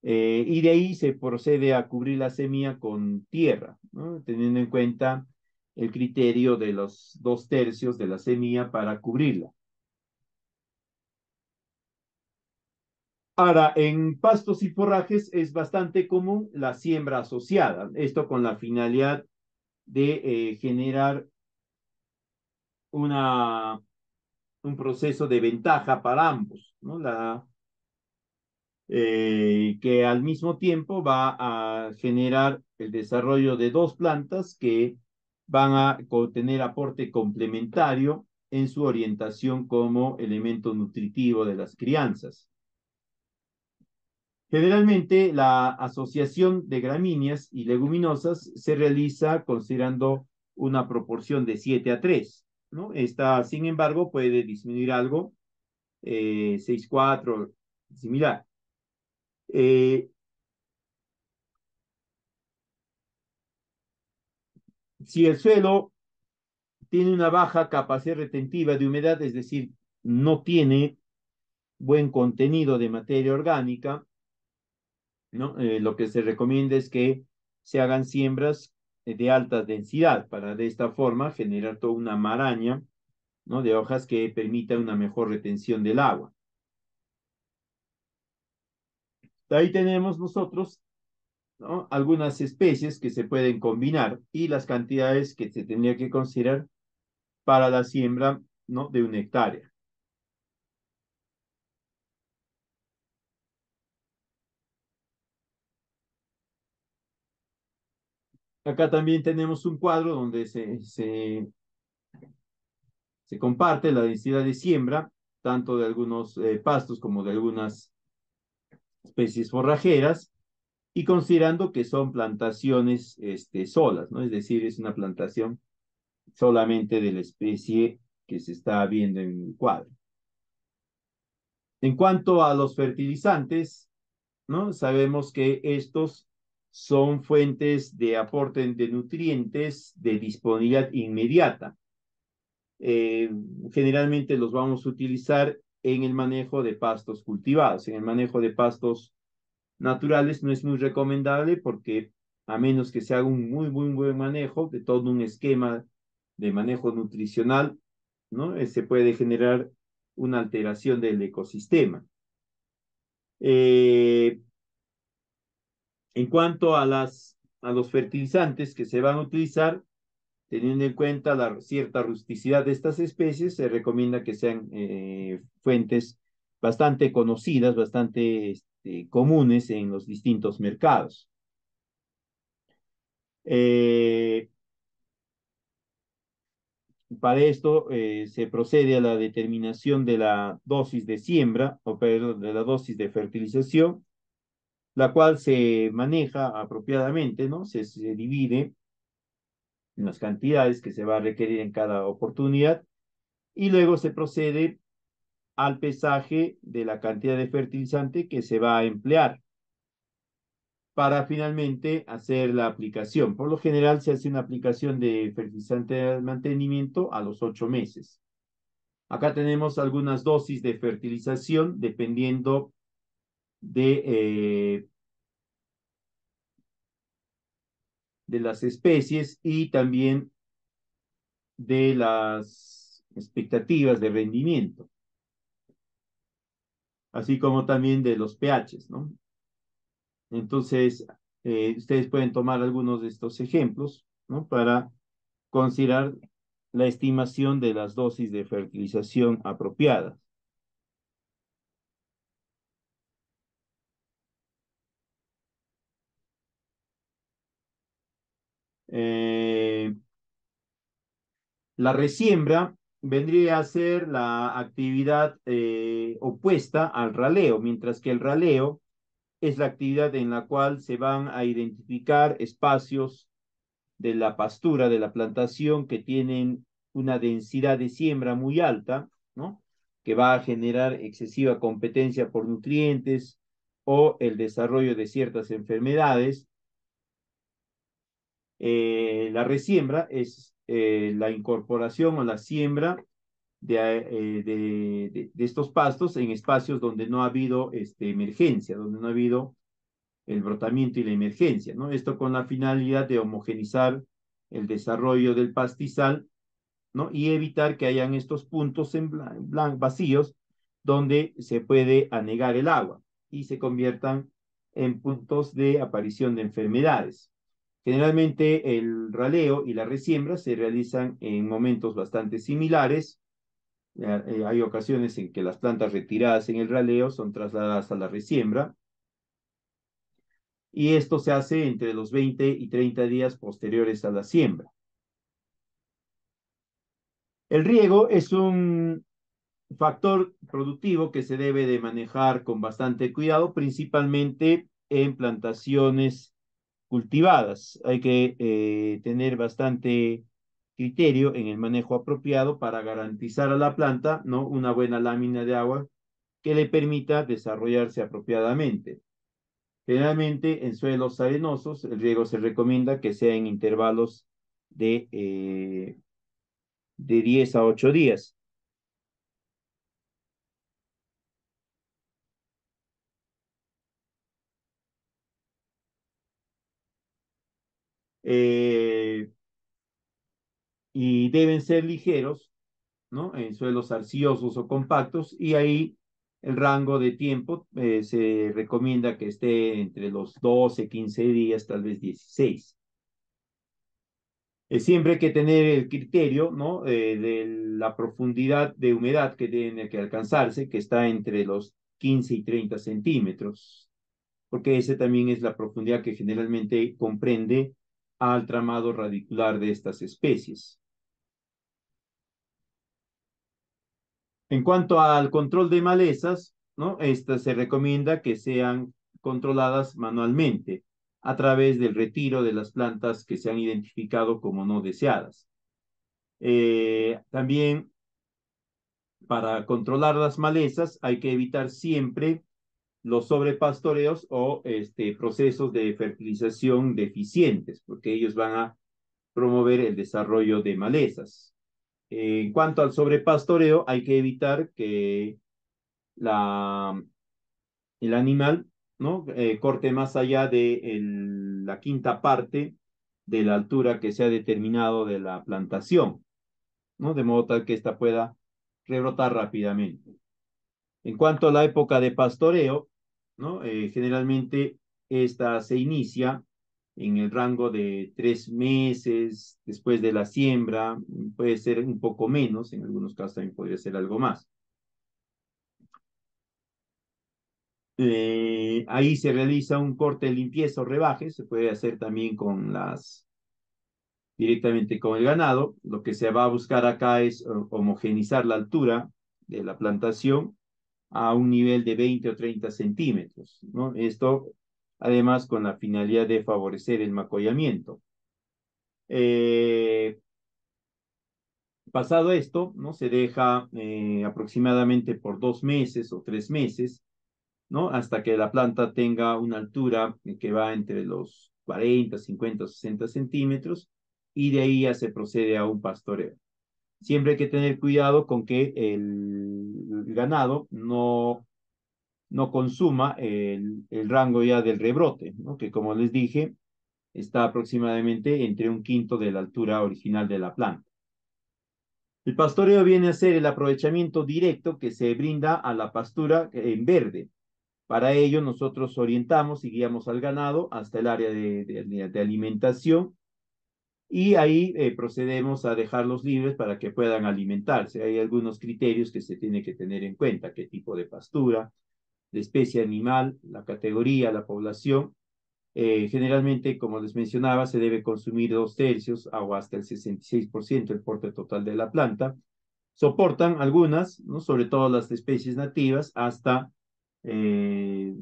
y de ahí se procede a cubrir la semilla con tierra, Teniendo en cuenta el criterio de los dos tercios de la semilla para cubrirla. Ahora, en pastos y forrajes es bastante común la siembra asociada, esto con la finalidad de eh, generar una, un proceso de ventaja para ambos, ¿no? La, eh, que al mismo tiempo va a generar el desarrollo de dos plantas que van a tener aporte complementario en su orientación como elemento nutritivo de las crianzas. Generalmente, la asociación de gramíneas y leguminosas se realiza considerando una proporción de 7 a 3. ¿no? Esta, sin embargo, puede disminuir algo, eh, 6, 4, similar. Eh, si el suelo tiene una baja capacidad retentiva de humedad, es decir, no tiene buen contenido de materia orgánica, ¿no? Eh, lo que se recomienda es que se hagan siembras de alta densidad para de esta forma generar toda una maraña ¿no? de hojas que permita una mejor retención del agua. Ahí tenemos nosotros algunas especies que se pueden combinar y las cantidades que se tendría que considerar para la siembra ¿no? de una hectárea. Acá también tenemos un cuadro donde se, se, comparte la densidad de siembra, tanto de algunos eh, pastos como de algunas especies forrajeras, y considerando que son plantaciones este, solas, ¿no? Es decir, es una plantación solamente de la especie que se está viendo en el cuadro. En cuanto a los fertilizantes, ¿no? Sabemos que estos son fuentes de aporte de nutrientes de disponibilidad inmediata. Eh, generalmente los vamos a utilizar en el manejo de pastos cultivados, en el manejo de pastos naturales no es muy recomendable porque a menos que se haga un muy, muy buen manejo de todo un esquema de manejo nutricional, ¿no? Eh, se puede generar una alteración del ecosistema. Eh, en cuanto a, las, a los fertilizantes que se van a utilizar, teniendo en cuenta la cierta rusticidad de estas especies, se recomienda que sean eh, fuentes bastante conocidas, bastante eh, comunes en los distintos mercados. Eh, para esto eh, se procede a la determinación de la dosis de siembra o perdón, de la dosis de fertilización, la cual se maneja apropiadamente, ¿no? Se, se divide en las cantidades que se va a requerir en cada oportunidad y luego se procede al pesaje de la cantidad de fertilizante que se va a emplear para finalmente hacer la aplicación. Por lo general se hace una aplicación de fertilizante de mantenimiento a los ocho meses. Acá tenemos algunas dosis de fertilización dependiendo de, eh, de las especies y también de las expectativas de rendimiento así como también de los pHs, ¿no? Entonces, eh, ustedes pueden tomar algunos de estos ejemplos, ¿no? Para considerar la estimación de las dosis de fertilización apropiadas. Eh, la resiembra vendría a ser la actividad eh, opuesta al raleo, mientras que el raleo es la actividad en la cual se van a identificar espacios de la pastura, de la plantación, que tienen una densidad de siembra muy alta, ¿no? que va a generar excesiva competencia por nutrientes o el desarrollo de ciertas enfermedades. Eh, la resiembra es eh, la incorporación o la siembra eh, de, estos pastos en espacios donde no ha habido este, emergencia, donde no ha habido el brotamiento y la emergencia, ¿no? Esto con la finalidad de homogenizar el desarrollo del pastizal, ¿no? Y evitar que hayan estos puntos en vacíos donde se puede anegar el agua y se conviertan en puntos de aparición de enfermedades. Generalmente el raleo y la resiembra se realizan en momentos bastante similares. Eh, hay ocasiones en que las plantas retiradas en el raleo son trasladadas a la resiembra. Y esto se hace entre los 20 y 30 días posteriores a la siembra. El riego es un factor productivo que se debe de manejar con bastante cuidado, principalmente en plantaciones cultivadas. Hay que eh, tener bastante criterio en el manejo apropiado para garantizar a la planta ¿no? una buena lámina de agua que le permita desarrollarse apropiadamente. Generalmente en suelos arenosos el riego se recomienda que sea en intervalos de, eh, de 10 a 8 días. Eh, y deben ser ligeros, ¿no? En suelos arciosos o compactos, y ahí el rango de tiempo eh, se recomienda que esté entre los 12, 15 días, tal vez 16. Eh, siempre hay que tener el criterio, ¿no? de la profundidad de humedad que tiene que alcanzarse, que está entre los 15 y 30 centímetros, porque esa también es la profundidad que generalmente comprende al tramado radicular de estas especies. En cuanto al control de malezas, ¿no? se recomienda que sean controladas manualmente a través del retiro de las plantas que se han identificado como no deseadas. Eh, también para controlar las malezas hay que evitar siempre los sobrepastoreos o este, procesos de fertilización deficientes, porque ellos van a promover el desarrollo de malezas. En cuanto al sobrepastoreo, hay que evitar que la, el animal ¿no? Eh, corte más allá de la quinta parte de la altura que se ha determinado de la plantación, ¿no? de modo tal que ésta pueda rebrotar rápidamente. En cuanto a la época de pastoreo, eh, generalmente esta se inicia en el rango de tres meses después de la siembra, puede ser un poco menos, en algunos casos también podría ser algo más. Eh, ahí se realiza un corte de limpieza o rebaje, se puede hacer también con las directamente con el ganado. Lo que se va a buscar acá es eh, homogenizar la altura de la plantación a un nivel de 20 o 30 centímetros. ¿no? Esto, además, con la finalidad de favorecer el macollamiento. Eh, pasado esto, ¿no? se deja eh, aproximadamente por dos meses o tres meses, ¿no? hasta que la planta tenga una altura que va entre los 40, 50, 60 centímetros, y de ahí ya se procede a un pastoreo siempre hay que tener cuidado con que el ganado no, no consuma el, rango ya del rebrote, que como les dije, está aproximadamente entre un quinto de la altura original de la planta. El pastoreo viene a ser el aprovechamiento directo que se brinda a la pastura en verde. Para ello, nosotros orientamos y guiamos al ganado hasta el área de alimentación y ahí eh, procedemos a dejarlos libres para que puedan alimentarse. Hay algunos criterios que se tiene que tener en cuenta, qué tipo de pastura, de especie animal, la categoría, la población. Eh, generalmente, como les mencionaba, se debe consumir dos tercios o hasta el 66% el porte total de la planta. Soportan algunas, ¿no? sobre todo las especies nativas, hasta eh,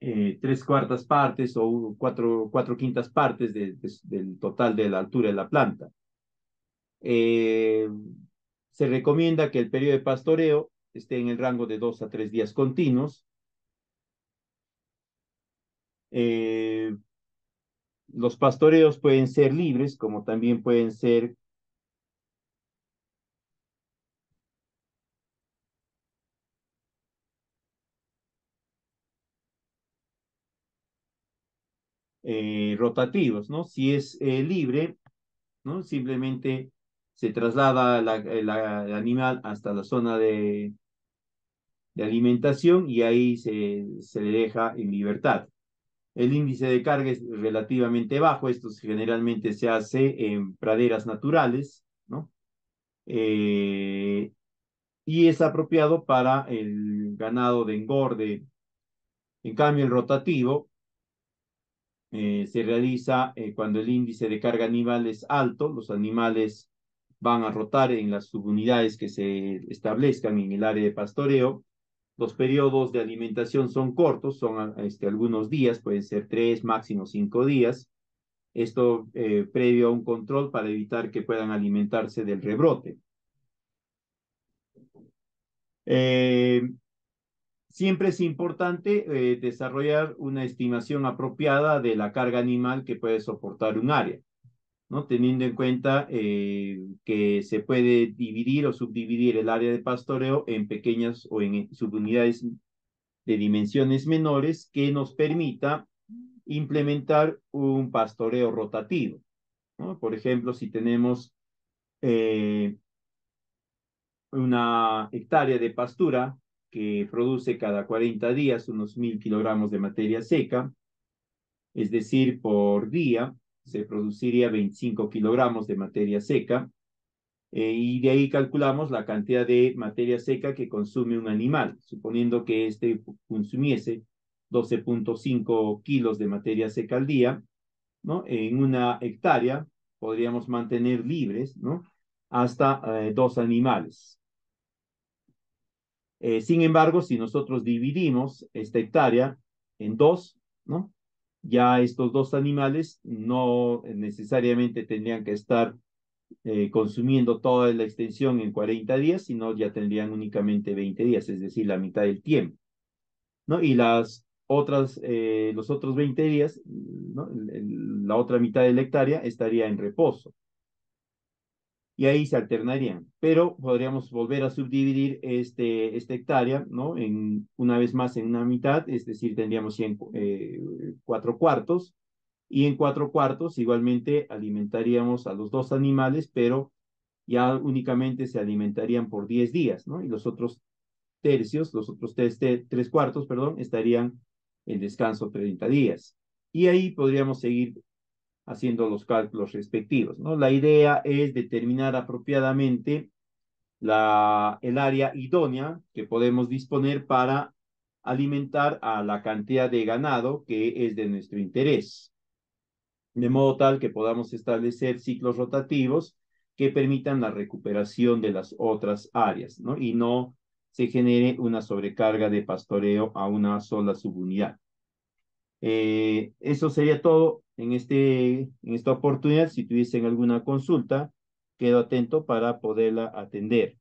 eh, tres cuartas partes o cuatro, cuatro quintas partes del total de la altura de la planta. Eh, se recomienda que el periodo de pastoreo esté en el rango de dos a tres días continuos. Eh, los pastoreos pueden ser libres, como también pueden ser Eh, rotativos, ¿no? Si es eh, libre, ¿no? Simplemente se traslada eh, el animal hasta la zona de, alimentación y ahí se, se le deja en libertad. El índice de carga es relativamente bajo, esto generalmente se hace en praderas naturales, ¿no? y es apropiado para el ganado de engorde. En cambio, el rotativo eh, se realiza eh, cuando el índice de carga animal es alto, los animales van a rotar en las subunidades que se establezcan en el área de pastoreo. Los periodos de alimentación son cortos, son ah, este, algunos días, pueden ser tres, máximo cinco días. Esto eh, previo a un control para evitar que puedan alimentarse del rebrote. Siempre es importante eh, desarrollar una estimación apropiada de la carga animal que puede soportar un área, ¿no? teniendo en cuenta eh, que se puede dividir o subdividir el área de pastoreo en pequeñas o en subunidades de dimensiones menores que nos permita implementar un pastoreo rotativo. ¿no? Por ejemplo, si tenemos eh, una hectárea de pastura que produce cada 40 días unos 1.000 kilogramos de materia seca, es decir, por día se produciría 25 kilogramos de materia seca, eh, y de ahí calculamos la cantidad de materia seca que consume un animal, suponiendo que este consumiese 12.5 kilos de materia seca al día, ¿no? En una hectárea podríamos mantener libres, ¿no? Hasta eh, dos animales, eh, sin embargo, si nosotros dividimos esta hectárea en dos, ¿no? Ya estos dos animales no necesariamente tendrían que estar eh, consumiendo toda la extensión en 40 días, sino ya tendrían únicamente 20 días, es decir, la mitad del tiempo, ¿no? Y las otras, eh, los otros 20 días, ¿no? la otra mitad de la hectárea estaría en reposo y ahí se alternarían. Pero podríamos volver a subdividir este, esta hectárea, ¿no? En, una vez más en una mitad, es decir, tendríamos eh, cuatro cuartos, y en cuatro cuartos igualmente alimentaríamos a los dos animales, pero ya únicamente se alimentarían por diez días, ¿no? Y los otros tercios, los otros tres, tres cuartos, perdón, estarían en descanso 30 días. Y ahí podríamos seguir haciendo los cálculos respectivos. ¿no? La idea es determinar apropiadamente la, el área idónea que podemos disponer para alimentar a la cantidad de ganado que es de nuestro interés, de modo tal que podamos establecer ciclos rotativos que permitan la recuperación de las otras áreas ¿no? y no se genere una sobrecarga de pastoreo a una sola subunidad. Eh, eso sería todo en, este, en esta oportunidad, si tuviesen alguna consulta, quedo atento para poderla atender.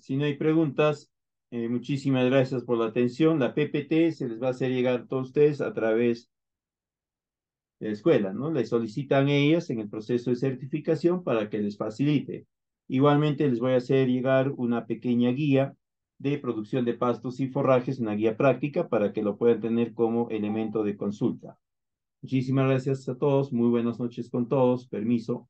Si no hay preguntas, eh, muchísimas gracias por la atención. La PPT se les va a hacer llegar a todos ustedes a través de la escuela, ¿no? Les solicitan ellas en el proceso de certificación para que les facilite. Igualmente les voy a hacer llegar una pequeña guía de producción de pastos y forrajes, una guía práctica para que lo puedan tener como elemento de consulta. Muchísimas gracias a todos, muy buenas noches con todos, permiso.